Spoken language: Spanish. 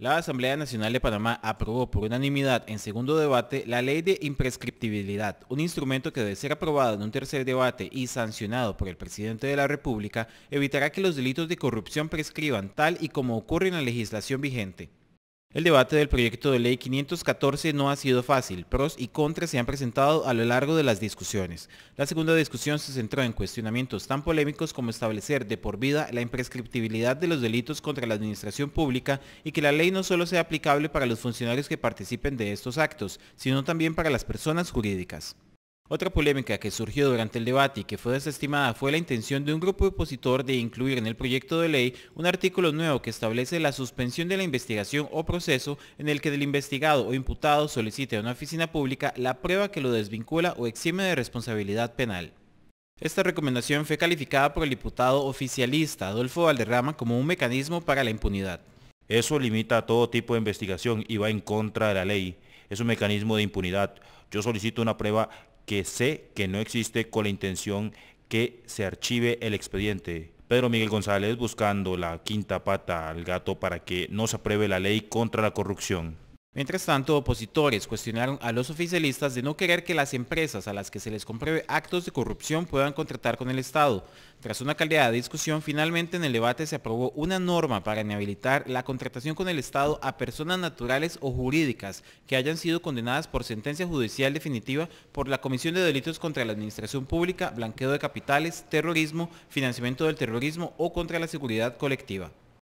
La Asamblea Nacional de Panamá aprobó por unanimidad en segundo debate la ley de imprescriptibilidad, un instrumento que debe ser aprobado en un tercer debate y sancionado por el presidente de la República, evitará que los delitos de corrupción prescriban tal y como ocurre en la legislación vigente. El debate del proyecto de ley 514 no ha sido fácil. Pros y contras se han presentado a lo largo de las discusiones. La segunda discusión se centró en cuestionamientos tan polémicos como establecer de por vida la imprescriptibilidad de los delitos contra la administración pública y que la ley no solo sea aplicable para los funcionarios que participen de estos actos, sino también para las personas jurídicas. Otra polémica que surgió durante el debate y que fue desestimada fue la intención de un grupo opositor de incluir en el proyecto de ley un artículo nuevo que establece la suspensión de la investigación o proceso en el que del investigado o imputado solicite a una oficina pública la prueba que lo desvincula o exime de responsabilidad penal. Esta recomendación fue calificada por el diputado oficialista Adolfo Valderrama como un mecanismo para la impunidad. Eso limita todo tipo de investigación y va en contra de la ley. Es un mecanismo de impunidad. Yo solicito una prueba que sé que no existe con la intención que se archive el expediente. Pedro Miguel González buscando la quinta pata al gato para que no se apruebe la ley contra la corrupción. Mientras tanto, opositores cuestionaron a los oficialistas de no querer que las empresas a las que se les compruebe actos de corrupción puedan contratar con el Estado. Tras una de discusión, finalmente en el debate se aprobó una norma para inhabilitar la contratación con el Estado a personas naturales o jurídicas que hayan sido condenadas por sentencia judicial definitiva por la Comisión de Delitos contra la Administración Pública, blanqueo de capitales, terrorismo, financiamiento del terrorismo o contra la seguridad colectiva.